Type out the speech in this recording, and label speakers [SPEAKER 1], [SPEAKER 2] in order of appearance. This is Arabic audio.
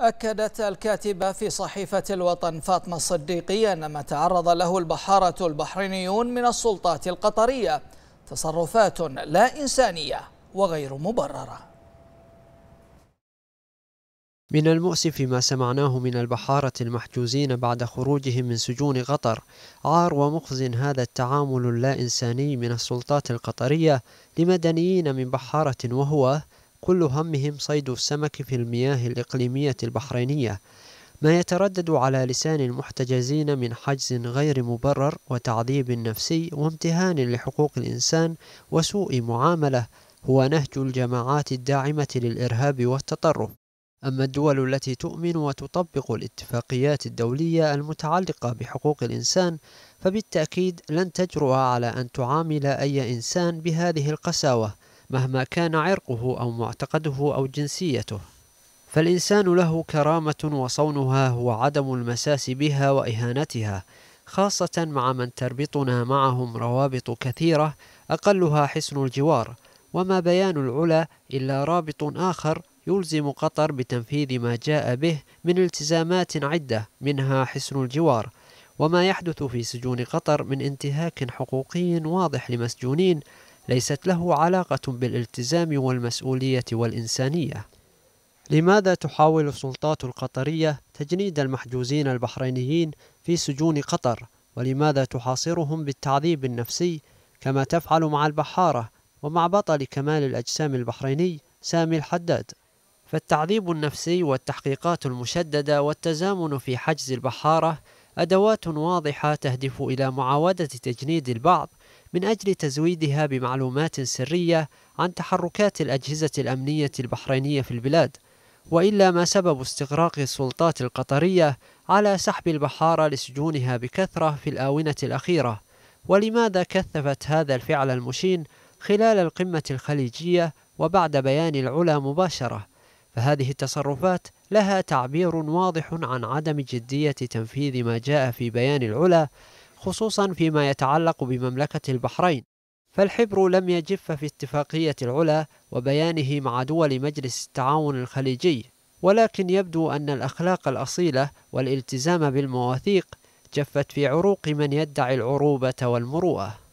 [SPEAKER 1] أكدت الكاتبة في صحيفة الوطن فاطمة الصديقي أن ما تعرض له البحارة البحرينيون من السلطات القطرية تصرفات لا إنسانية وغير مبررة من المؤسف ما سمعناه من البحارة المحجوزين بعد خروجهم من سجون قطر عار ومخزن هذا التعامل اللا إنساني من السلطات القطرية لمدنيين من بحارة وهو كل همهم صيد السمك في المياه الإقليمية البحرينية ما يتردد على لسان المحتجزين من حجز غير مبرر وتعذيب نفسي وامتهان لحقوق الإنسان وسوء معاملة هو نهج الجماعات الداعمة للإرهاب والتطرف أما الدول التي تؤمن وتطبق الاتفاقيات الدولية المتعلقة بحقوق الإنسان فبالتأكيد لن تجرؤ على أن تعامل أي إنسان بهذه القساوة مهما كان عرقه أو معتقده أو جنسيته فالإنسان له كرامة وصونها هو عدم المساس بها وإهانتها خاصة مع من تربطنا معهم روابط كثيرة أقلها حسن الجوار وما بيان العلا إلا رابط آخر يلزم قطر بتنفيذ ما جاء به من التزامات عدة منها حسن الجوار وما يحدث في سجون قطر من انتهاك حقوقي واضح لمسجونين ليست له علاقة بالالتزام والمسؤولية والإنسانية. لماذا تحاول السلطات القطرية تجنيد المحجوزين البحرينيين في سجون قطر؟ ولماذا تحاصرهم بالتعذيب النفسي كما تفعل مع البحارة ومع بطل كمال الأجسام البحريني سامي الحداد؟ فالتعذيب النفسي والتحقيقات المشددة والتزامن في حجز البحارة أدوات واضحة تهدف إلى معاودة تجنيد البعض من أجل تزويدها بمعلومات سرية عن تحركات الأجهزة الأمنية البحرينية في البلاد وإلا ما سبب استغراق السلطات القطرية على سحب البحارة لسجونها بكثرة في الآونة الأخيرة ولماذا كثفت هذا الفعل المشين خلال القمة الخليجية وبعد بيان العلا مباشرة فهذه التصرفات لها تعبير واضح عن عدم جدية تنفيذ ما جاء في بيان العلا خصوصا فيما يتعلق بمملكة البحرين فالحبر لم يجف في اتفاقية العلا وبيانه مع دول مجلس التعاون الخليجي ولكن يبدو أن الأخلاق الأصيلة والالتزام بالمواثيق جفت في عروق من يدعي العروبة والمروءة